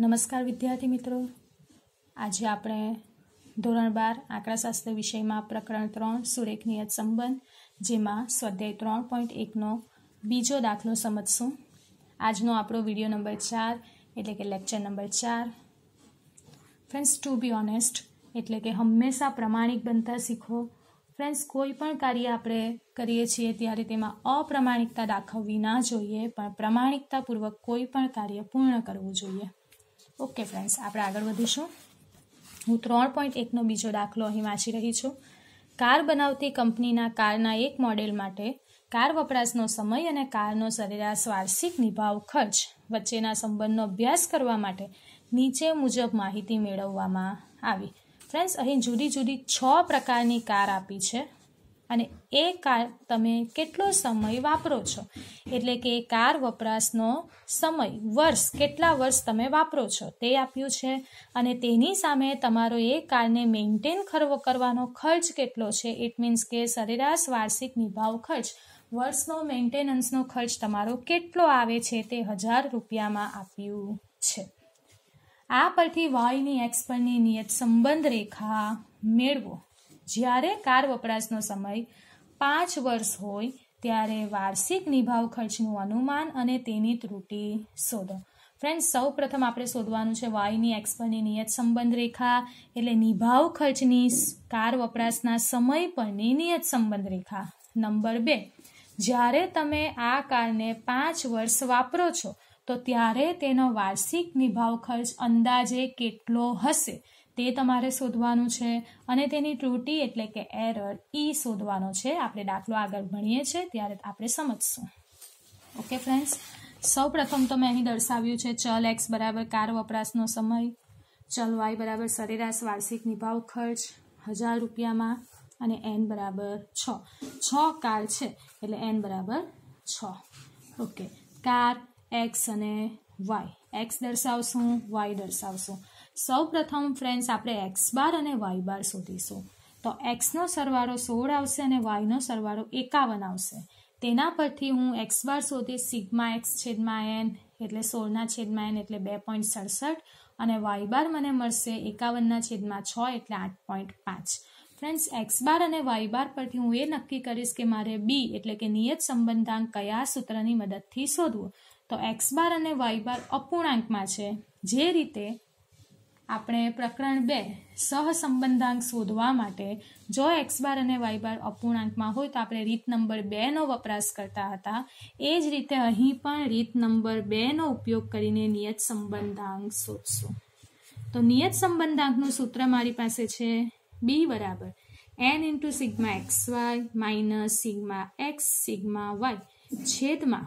નમસ્કાર વિદ્યાર્થી મિત્રો આજે આપણે ધોરણ બાર આંકડાશાસ્ત્ર વિષયમાં પ્રકરણ ત્રણ સુરેખનીયત સંબંધ જેમાં સ્વાધ્યાય ત્રણ પોઈન્ટ એકનો બીજો દાખલો સમજશું આજનો આપણો વિડીયો નંબર ચાર એટલે કે લેક્ચર નંબર ચાર ફ્રેન્ડ્સ ટુ બી ઓનેસ્ટ એટલે કે હંમેશા પ્રમાણિક બનતા શીખો ફ્રેન્ડ્સ કોઈ પણ કાર્ય આપણે કરીએ છીએ ત્યારે તેમાં અપ્રમાણિકતા દાખવવી ના જોઈએ પણ પ્રમાણિકતાપૂર્વક કોઈ પણ કાર્ય પૂર્ણ કરવું જોઈએ ઓકે ફ્રેન્ડ્સ આપણે આગળ વધીશું હું ત્રણ પોઈન્ટ એકનો બીજો દાખલો અહીં વાંચી રહી છું કાર બનાવતી કંપનીના કારના એક મોડેલ માટે કાર વપરાશનો સમય અને કારનો સરેરાશ વાર્ષિક નિભાવ ખર્ચ વચ્ચેના સંબંધનો અભ્યાસ કરવા માટે નીચે મુજબ માહિતી મેળવવામાં આવી ફ્રેન્ડ્સ અહીં જુદી જુદી છ પ્રકારની કાર આપી છે અને એ કાર તમે કેટલો સમય વાપરો છો એટલે કે કાર વપરાશનો સમય વર્ષ કેટલા વર્ષ તમે વાપરો છો તે આપ્યું છે અને તેની સામે તમારો એ કારને મેન્ટેન કરવાનો ખર્ચ કેટલો છે ઇટ મીન્સ કે સરેરાશ વાર્ષિક નિભાવ ખર્ચ વર્ષનો મેન્ટેનન્સનો ખર્ચ તમારો કેટલો આવે છે તે હજાર રૂપિયામાં આપ્યું છે આ પરથી વાયની એક્સપર્ટની નિયત સંબંધ રેખા મેળવો જ્યારે કાર વપરાશનો સમય પાંચ વર્ષ હોય ત્યારે વાર્ષિક નિભાવ ખર્ચનું અનુમાન અને તેની ત્રુટિ શોધો ફ્રેન્ડ સૌ પ્રથમ આપણે શોધવાનું છે વાયની એક્સ નિયત સંબંધ રેખા એટલે નિભાવ ખર્ચની કાર વપરાશના સમય પરની નિયત સંબંધ રેખા નંબર બે જ્યારે તમે આ કારને પાંચ વર્ષ વાપરો છો તો ત્યારે તેનો વાર્ષિક નિભાવ ખર્ચ અંદાજે કેટલો હશે તે તમારે શોધવાનું છે અને તેની ત્રુટી એટલે કે એરર ઈ શોધવાનો છે આપણે દાખલો આગળ ભણીએ છીએ ત્યારે આપણે સમજશું ઓકે ફ્રેન્ડ્સ સૌ પ્રથમ તો મેં અહીં દર્શાવ્યું છે ચલ એક્સ બરાબર કાર વપરાશનો સમય ચલ વાય બરાબર સરેરાશ વાર્ષિક નિભાવ ખર્ચ હજાર રૂપિયામાં અને એન બરાબર છ છ કાર છે એટલે એન બરાબર છ ઓકે કાર એક્સ અને વાય એક્સ દર્શાવશું વાય દર્શાવશું સૌપ્રથમ ફ્રેન્ડ્સ આપણે એક્સ બાર અને વાય બાર શોધીશું તો એક્સનો સરવાળો સોળ આવશે અને વાયનો સરવાળો એકાવન આવશે તેના પરથી હું એક્સ બાર શોધીશ સિગ્મા એક્સ છેદમાં એન એટલે સોળના છેદમાં એન એટલે બે પોઈન્ટ સડસઠ અને વાય બાર મને મળશે એકાવનના છેદમાં છ એટલે આઠ પોઈન્ટ પાંચ ફ્રેન્ડ્સ એક્સ બાર અને વાય બાર પરથી હું એ નક્કી કરીશ કે મારે બી એટલે કે નિયત સંબંધાંક કયા સૂત્રની મદદથી શોધવું તો એક્સ બાર અને વાય બાર અપૂર્ણાંકમાં છે જે રીતે આપણે પ્રકરણ બે સહસંબંધાંક શોધવા માટે જો એક્સ બાર અને વાય બાર અપૂર્ણાંકમાં હોય તો આપણે રીત નંબર બેનો વપરાશ કરતા હતા એ જ રીતે અહીં પણ રીત નંબર બેનો ઉપયોગ કરીને નિયત સંબંધાંક શોધશું તો નિયત સંબંધાંકનું સૂત્ર મારી પાસે છે બી બરાબર N into sigma X Y minus sigma X sigma Y છેદમાં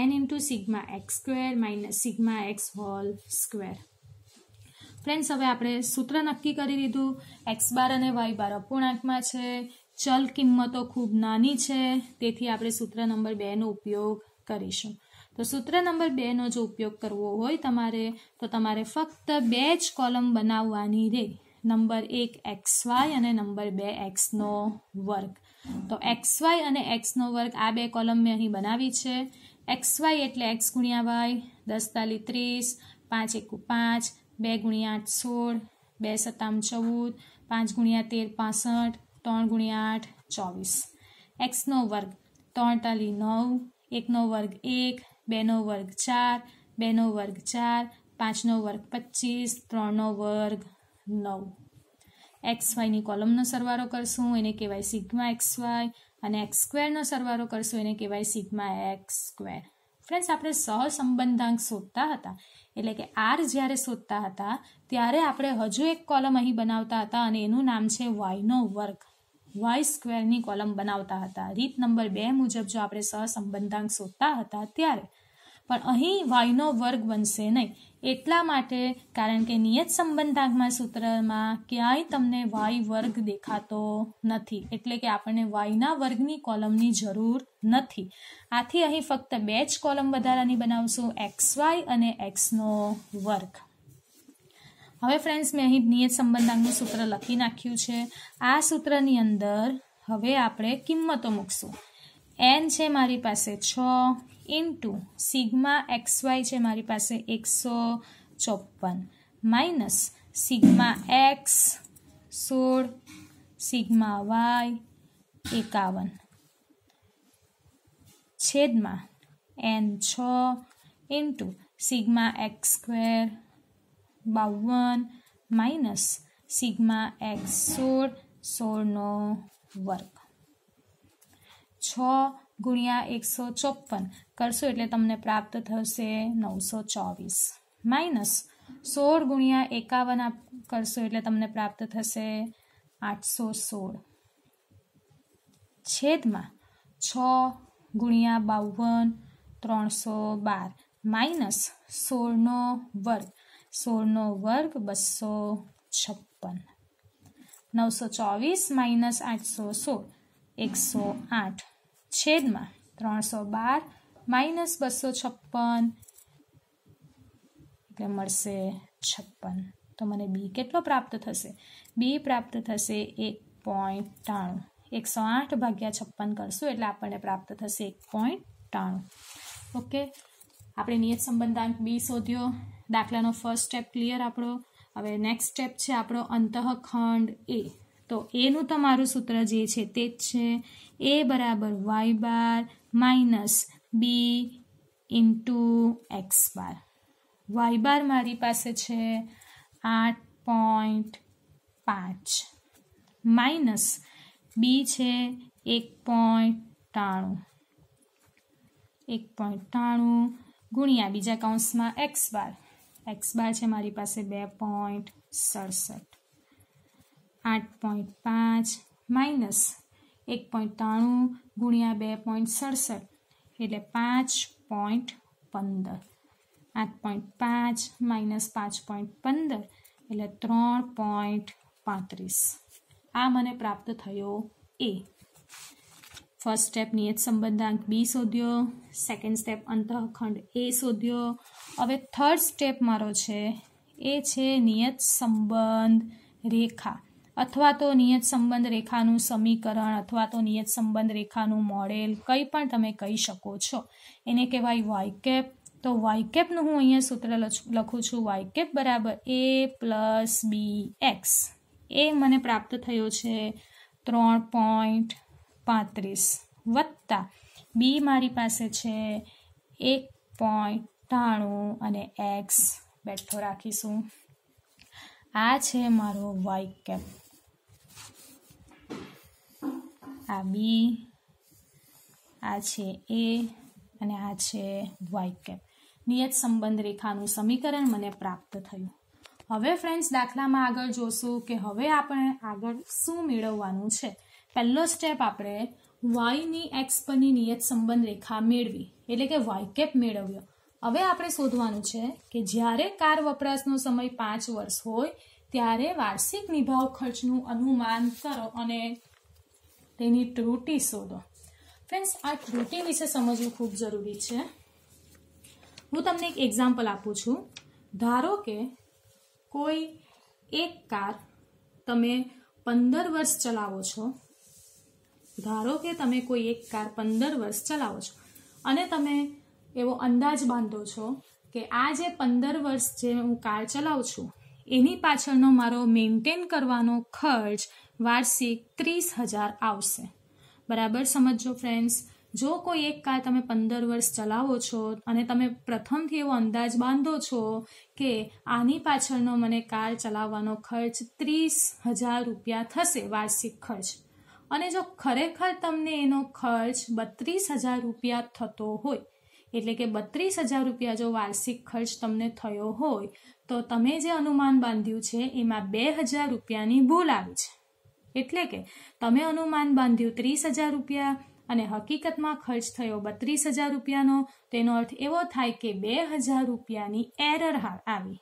N into sigma X square minus sigma X whole square friends હવે આપણે સૂત્ર નક્કી કરી દીધું એક્સ બાર અને વાય બાર અપૂર્ણાંકમાં છે ચલ કિંમતો ખૂબ નાની છે તેથી આપણે સૂત્ર નંબર બેનો ઉપયોગ કરીશું તો સૂત્ર નંબર બેનો જો ઉપયોગ કરવો હોય તમારે તો તમારે ફક્ત બે જ કોલમ બનાવવાની રે નંબર એક એક્સ વાય અને નંબર બે એક્સનો વર્ગ તો એક્સ વાય અને એક્સનો વર્ગ આ બે કોલમ મેં અહીં બનાવી છે એક્સ વાય એટલે એક્સ ગુણ્યા વાય દસ તાલી ત્રીસ પાંચ એકુ પાંચ બે ગુણ્યા આઠ સોળ બે સત્તામ ચૌદ પાંચ ગુણ્યા તેર પાસઠ ત્રણ ગુણ્યા આઠ ચોવીસ એક્સનો વર્ગ ત્રણતાલી નવ એકનો વર્ગ એક બેનો વર્ગ ચાર બેનો વર્ગ ચાર પાંચનો વર્ગ પચીસ ત્રણનો વર્ગ નવ એક્સ વાયની કોલમનો સરવારો કરશું એને કહેવાય સિગ્મા એક્સ વાય અને એક્સ સ્ક્વેરનો સરવારો કરશું એને કહેવાય સિગ્મા એક્સ સ્ક્વેર ફ્રેન્ડ્સ આપણે સહસંબંધાંક શોધતા હતા એટલે કે આર જ્યારે શોધતા હતા ત્યારે આપણે હજુ એક કોલમ અહીં બનાવતા હતા અને એનું નામ છે વાયનો વર્ગ વાય સ્ક્વેરની કોલમ બનાવતા હતા રીત નંબર બે મુજબ જો આપણે સહસંબંધાંક શોધતા હતા ત્યારે પણ અહીં વાયુનો વર્ગ બનશે નહીં એટલા માટે કારણ કે નિયત સંબંધાંકમાં સૂત્રમાં ક્યાંય તમને વાય વર્ગ દેખાતો નથી એટલે કે આપણને વાયના વર્ગની કોલમની જરૂર નથી આથી અહીં ફક્ત બે જ કોલમ વધારાની બનાવશું એક્સ વાય અને એક્સનો વર્ગ હવે ફ્રેન્ડ્સ મેં અહીં નિયત સંબંધાંકનું સૂત્ર લખી નાખ્યું છે આ સૂત્રની અંદર હવે આપણે કિંમતો મૂકશું એન છે મારી પાસે છ ઇન્ટુ સિગ્મા વાય છે મારી પાસે એકસો ચોપન માઇનસ સિગ્મા એક્સ સોળ સિગ્મા વાય એકાવન છેદમાં એન છ ઇન્ટુ સિગ્મા એક્સ સ્ક્વેર બાવન માઇનસ સિગ્મા એક્સ સોળ સોળનો વર્ગ છ ગુણ્યા એકસો ચોપન કરશો એટલે તમને પ્રાપ્ત થશે નવસો ચોવીસ માઇનસ સોળ ગુણ્યા એકાવન કરશો એટલે તમને પ્રાપ્ત થશે આઠસો સોળ છેદમાં છ ગુણ્યા બાવન ત્રણસો બાર માઇનસ સોળનો વર્ગ સોળનો વર્ગ બસો છપ્પન નવસો ચોવીસ માઇનસ આઠસો સોળ એકસો આઠ છેદમાં ત્રણસો બાર માઇનસ બસો છપ્પન એટલે મળશે છપ્પન તો મને બી કેટલો પ્રાપ્ત થશે બી પ્રાપ્ત થશે એક પોઈન્ટ ત્રાણું એકસો આઠ ભાગ્યા છપ્પન કરશું એટલે આપણને પ્રાપ્ત થશે એક પોઈન્ટ ત્રાણું ઓકે આપણે નિયત સંબંધાંક બી શોધ્યો દાખલાનો ફર્સ્ટ સ્ટેપ ક્લિયર આપણો હવે નેક્સ્ટ સ્ટેપ છે આપણો અંતઃખંડ એ તો એનું તમારું સૂત્ર જે છે તે જ છે એ બરાબર y bar minus b into x bar y bar મારી પાસે છે આઠ પોઈન્ટ પાંચ માઇનસ બી છે એક પોઈન્ટ ત્રાણું એક પોઈન્ટ ત્રાણું ગુણ્યા બીજા કાઉન્સમાં એક્સ બાર એક્સ બાર છે મારી પાસે બે પોઈન્ટ સડસઠ આઠ પોઈન્ટ પાંચ માઇનસ એક પોઈન્ટ ત્રાણું ગુણ્યા બે પોઈન્ટ સડસઠ એટલે પાંચ પોઈન્ટ પંદર આઠ પોઈન્ટ પાંચ માઇનસ પાંચ પોઈન્ટ પંદર એટલે ત્રણ પોઈન્ટ પાંત્રીસ આ મને પ્રાપ્ત થયો એ ફર્સ્ટ સ્ટેપ નિયત સંબંધાંક બી શોધ્યો સેકન્ડ સ્ટેપ અંતઃખંડ એ શોધ્યો હવે થર્ડ સ્ટેપ મારો છે એ છે નિયત સંબંધ રેખા અથવા તો નિયત સંબંધ રેખાનું સમીકરણ અથવા તો નિયત સંબંધ રેખાનું મોડેલ કંઈ પણ તમે કહી શકો છો એને કહેવાય વાય કેપ તો વાય હું અહીંયા સૂત્ર લખું છું વાય બરાબર એ પ્લસ બી એક્સ એ મને પ્રાપ્ત થયો છે ત્રણ પોઈન્ટ પાંત્રીસ વત્તા બી મારી પાસે છે એક પોઈન્ટ ટાણું અને એક્સ બેઠો રાખીશું આ છે મારો વાય કેપ આ બી આ છે એ અને આ છે વાય કેપ નિયત સંબંધ રેખાનું સમીકરણ મને પ્રાપ્ત થયું હવે ફ્રેન્ડ્સ દાખલામાં આગળ જોશું કે હવે આપણે આગળ શું મેળવવાનું છે પહેલો સ્ટેપ આપણે વાયની એક્સ પરની નિયત સંબંધ રેખા મેળવી એટલે કે વાય કેપ મેળવ્યો હવે આપણે શોધવાનું છે કે જ્યારે કાર વપરાશનો સમય પાંચ વર્ષ હોય ત્યારે વાર્ષિક નિભાવ ખર્ચનું અનુમાન કરો અને તેની ત્રુટી શોધો ફ્રેન્ડ્સ આ ત્રુટિ વિશે સમજવું ખૂબ જરૂરી છે હું તમને એક એક્ઝામ્પલ આપું છું ધારો કે કોઈ એક કાર તમે પંદર વર્ષ ચલાવો છો ધારો કે તમે કોઈ એક કાર પંદર વર્ષ ચલાવો છો અને તમે એવો અંદાજ બાંધો છો કે આ જે પંદર વર્ષ જે હું કાર ચલાવું છું એની પાછળનો મારો મેન્ટેન કરવાનો ખર્ચ વાર્ષિક ત્રીસ હજાર આવશે બરાબર સમજો ફ્રેન્ડ્સ જો કોઈ એક કાર તમે પંદર વર્ષ ચલાવો છો અને તમે પ્રથમથી એવો અંદાજ બાંધો છો કે આની પાછળનો મને કાર ચલાવવાનો ખર્ચ ત્રીસ હજાર રૂપિયા થશે વાર્ષિક ખર્ચ અને જો ખરેખર તમને એનો ખર્ચ બત્રીસ હજાર રૂપિયા થતો હોય એટલે કે બત્રીસ હજાર રૂપિયા જો વાર્ષિક ખર્ચ તમને થયો હોય તો તમે જે અનુમાન બાંધ્યું છે એમાં બે હજાર રૂપિયાની ભૂલ આવી છે એટલે કે તમે અનુમાન બાંધ્યું ત્રીસ હજાર રૂપિયા અને હકીકતમાં ખર્ચ થયો બત્રીસ હજાર રૂપિયાનો તેનો અર્થ એવો થાય કે બે હજાર રૂપિયાની એરર આવી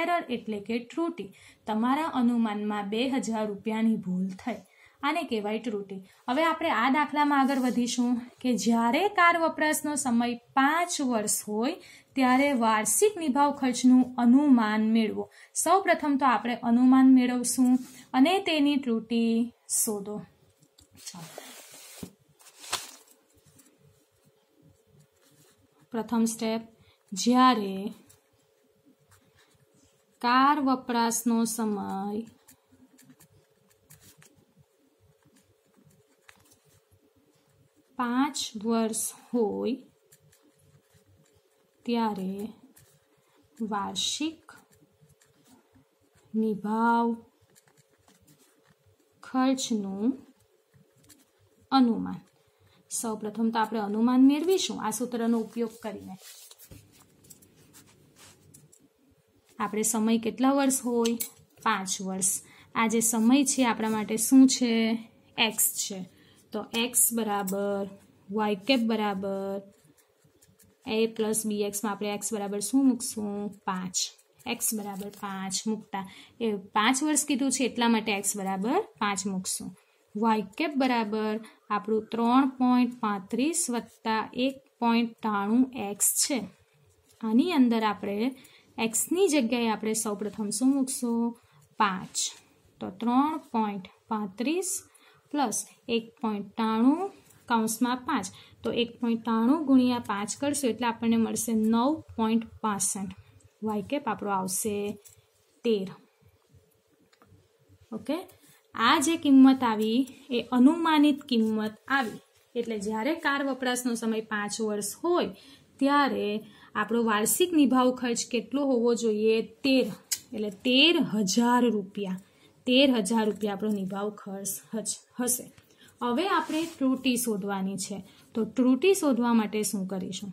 એરર એટલે કે ત્રુટી તમારા અનુમાનમાં બે હજાર રૂપિયાની ભૂલ થઈ આને કહેવાય ત્રુટિ હવે આપણે આ દાખલામાં આગળ વધીશું કે જ્યારે કાર વપરાશનો સમય પાંચ વર્ષ હોય ત્યારે વાર્ષિક નિભાવ ખર્ચનું અનુમાન મેળવો સૌ તો આપણે અનુમાન મેળવશું અને તેની ત્રુટિ શોધો પ્રથમ સ્ટેપ જ્યારે કાર વપરાશનો સમય પાંચ વર્ષ હોય ત્યારે વાર્ષિક નિભાવ ખર્ચનું અનુમાન સૌ પ્રથમ તો આપણે અનુમાન મેળવીશું આ સૂત્રનો ઉપયોગ કરીને આપણે સમય કેટલા વર્ષ હોય પાંચ વર્ષ આ જે સમય છે આપણા માટે શું છે એક્સ છે તો એક્સ બરાબર વાય કેપ બરાબર એ પ્લસ બી એક્સમાં આપણે એક્સ બરાબર શું મૂકશું પાંચ એક્સ બરાબર પાંચ મૂકતા એ પાંચ વર્ષ કીધું છે એટલા માટે એક્સ બરાબર પાંચ મૂકશું વાય કેપ બરાબર આપણું ત્રણ પોઈન્ટ પાંત્રીસ વત્તા એક પોઈન્ટ ત્રાણું એક્સ છે આની અંદર આપણે એક્સની જગ્યાએ આપણે સૌપ્રથમ શું મૂકશું પાંચ તો ત્રણ પોઈન્ટ પાંત્રીસ પ્લસ એક પોઈન્ટ ટાણું કાઉન્સમાં પાંચ તો એક પોઈન્ટ ત્રાણું ગુણ્યા પાંચ કરશું એટલે આપણને મળશે નવ પોઈન્ટ પાસઠ વાય કેપ આપણો આવશે તેર ઓકે આ જે કિંમત આવી એ અનુમાનિત કિંમત આવી એટલે જ્યારે કાર વપરાશનો સમય પાંચ વર્ષ હોય ત્યારે આપણો વાર્ષિક નિભાવ ખર્ચ કેટલો હોવો જોઈએ તેર એટલે તેર હજાર રૂપિયા તેર હજાર રૂપિયા આપણો નિભાવ ખર્ચ હશે હવે આપણે ત્રુટિ શોધવાની છે તો ત્રુટિ શોધવા માટે શું કરીશું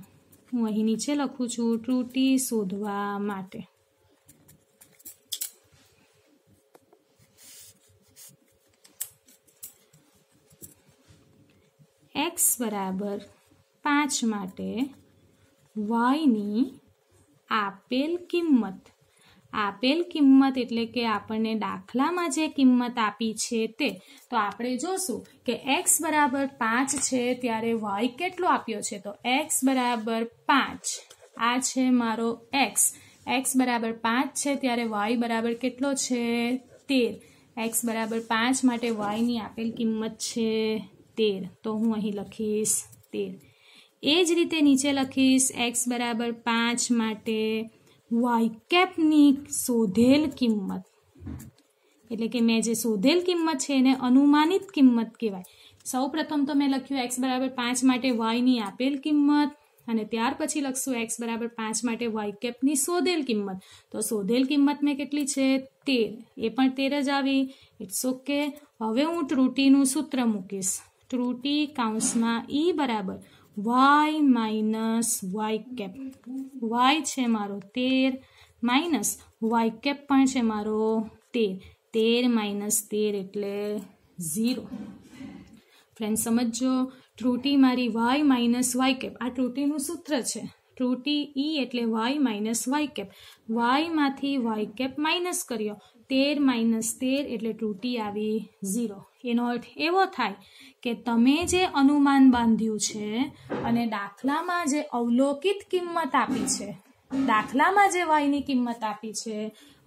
હું અહીં નીચે લખું છું ત્રુટિ શોધવા માટે એક્સ બરાબર પાંચ માટે વાયની આપેલ કિંમત આપેલ કિંમત એટલે કે આપણને દાખલામાં જે કિંમત આપી છે તે તો આપણે જોશું કે એક્સ બરાબર પાંચ છે ત્યારે વાય કેટલો આપ્યો છે તો એક્સ બરાબર પાંચ આ છે મારો એક્સ એક્સ બરાબર પાંચ છે ત્યારે વાય બરાબર કેટલો છે તેર એક્સ બરાબર પાંચ માટે વાયની આપેલ કિંમત છે તેર તો હું અહીં લખીશ તેર એ જ રીતે નીચે લખીશ એક્સ બરાબર પાંચ માટે વાય કેપની શોધેલ કિંમત એટલે કે મેં જે શોધેલ કિંમત છે એને અનુમાનિત કિંમત કહેવાય સૌ પ્રથમ તો મેં લખ્યું એક્સ બરાબર પાંચ માટે વાયની આપેલ કિંમત અને ત્યાર પછી લખશું એક્સ બરાબર પાંચ માટે વાય કેપની શોધેલ કિંમત તો શોધેલ કિંમત મેં કેટલી છે તેર એ પણ તેર જ આવી ઇટ્સ ઓકે હવે હું ત્રુટીનું સૂત્ર મૂકીશ ત્રુટી કાઉન્સમાં ઈ બરાબર y minus y cap y છે મારો તેર માઇનસ વાય કેપ પણ છે મારો તેર તેર માઇનસ તેર એટલે ઝીરો ફ્રેન્ડ સમજો ત્રુટી મારી વાય માઇનસ વાય કેપ આ ત્રુટીનું સૂત્ર છે ત્રુટી ઈ e એટલે વાય માઇનસ વાય કેપ વાયમાંથી વાય કેપ માઇનસ કર્યો તેર માઇનસ તેર એટલે ત્રુટી આવી ઝીરો એનો અર્થ એવો થાય કે તમે જે અનુમાન બાંધ્યું છે અને દાખલામાં જે અવલોકિત કિંમત આપી છે દાખલામાં જે વાયની કિંમત આપી છે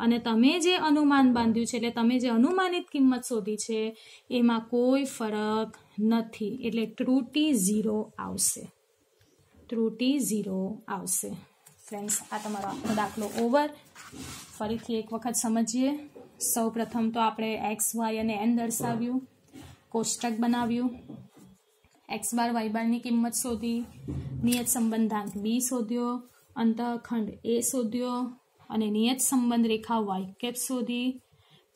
અને તમે જે અનુમાન બાંધ્યું છે એટલે તમે જે અનુમાનિત કિંમત શોધી છે એમાં કોઈ ફરક નથી એટલે ત્રુટી ઝીરો આવશે ત્રુટી ઝીરો આવશે ફ્રેન્ડ્સ આ તમારો આખો દાખલો ઓવર ફરીથી એક વખત સમજીએ સૌ પ્રથમ તો આપણે એક્સ વાય અને એન દર્શાવ્યું કોષ્ટક બનાવ્યું એક્સ બાર વાય બારની કિંમત શોધી નિયત સંબંધાંક બી શોધ્યો અંતઃખંડ એ શોધ્યો અને નિયત સંબંધ રેખા વાય કેપ શોધી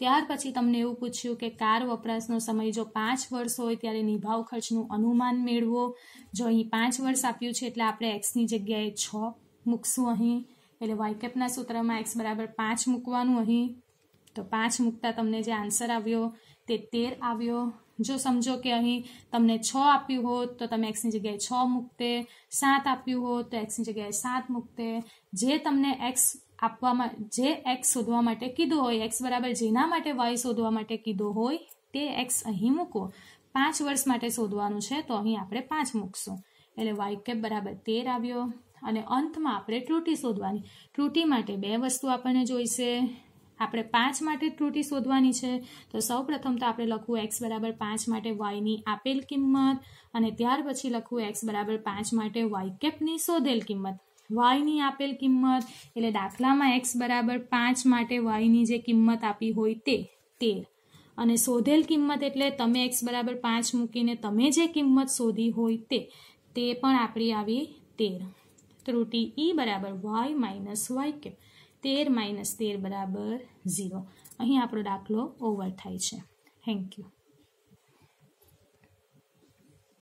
ત્યાર પછી તમને એવું પૂછ્યું કે કાર વપરાશનો સમય જો પાંચ વર્ષ હોય ત્યારે નિભાવ ખર્ચનું અનુમાન મેળવો જો અહીં પાંચ વર્ષ આપ્યું છે એટલે આપણે એક્સની જગ્યાએ છ મૂકશું અહીં એટલે વાયકેપના સૂત્રમાં એક્સ બરાબર પાંચ મૂકવાનું અહીં તો પાંચ મૂકતા તમને જે આન્સર આવ્યો તે તેર આવ્યો જો સમજો કે અહીં તમને છ આપ્યું હોત તો તમે એક્સની જગ્યાએ છ મૂકતે સાત આપ્યું હોત તો એક્સની જગ્યાએ સાત મૂકતે જે તમને એક્સ આપવામાં જે એક્સ શોધવા માટે કીધું હોય એક્સ બરાબર જેના માટે વાય શોધવા માટે કીધું હોય તે એક્સ અહીં મૂકો પાંચ વર્ષ માટે શોધવાનું છે તો અહીં આપણે પાંચ મૂકશું એટલે વાય કેપ બરાબર તેર આવ્યો અને અંતમાં આપણે ત્રુટી શોધવાની ત્રુટી માટે બે વસ્તુ આપણને જોઈશે આપણે પાંચ માટે ત્રુટી શોધવાની છે તો સૌ પ્રથમ તો આપણે લખવું એક્સ બરાબર પાંચ માટે વાયની આપેલ કિંમત અને ત્યાર પછી લખવું એક્સ બરાબર પાંચ માટે વાય કેપની શોધેલ કિંમત વાયની આપેલ કિંમત એટલે દાખલામાં એક્સ બરાબર પાંચ માટે વાયની જે કિંમત આપી હોય તે તેર અને શોધેલ કિંમત એટલે તમે એક્સ બરાબર પાંચ મૂકીને તમે જે કિંમત શોધી હોય તે તે પણ આપણી આવી તેર ત્રુટી ઈ e બરાબર વાય માઇનસ વાય કેપ તેર માઇનસ તેર બરાબર ઝીરો અહીં આપણો દાખલો ઓવર થાય છે થેન્ક યુ